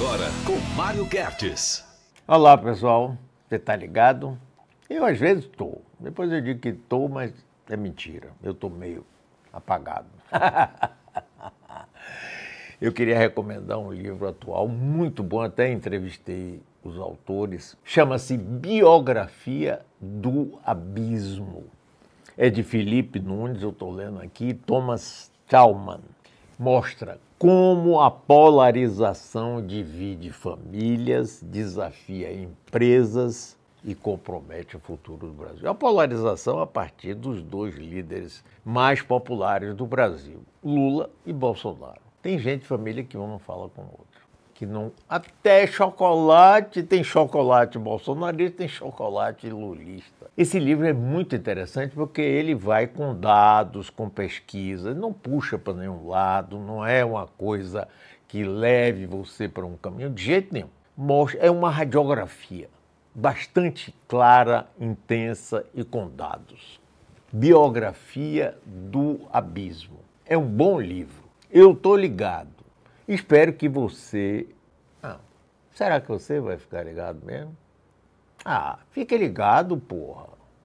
agora com Mário Gertes. Olá, pessoal. Você tá ligado? Eu às vezes tô. Depois eu digo que tô, mas é mentira. Eu tô meio apagado. eu queria recomendar um livro atual muito bom, até entrevistei os autores. Chama-se Biografia do Abismo. É de Felipe Nunes, eu estou lendo aqui, Thomas Talman. Mostra como a polarização divide famílias, desafia empresas e compromete o futuro do Brasil. A polarização a partir dos dois líderes mais populares do Brasil, Lula e Bolsonaro. Tem gente de família que um não fala com o outro que não. Até chocolate tem chocolate bolsonarista, tem chocolate lulista. Esse livro é muito interessante porque ele vai com dados, com pesquisa, não puxa para nenhum lado, não é uma coisa que leve você para um caminho de jeito nenhum. Mostra, é uma radiografia bastante clara, intensa e com dados. Biografia do Abismo. É um bom livro. Eu tô ligado Espero que você. Ah, será que você vai ficar ligado mesmo? Ah, fique ligado, porra.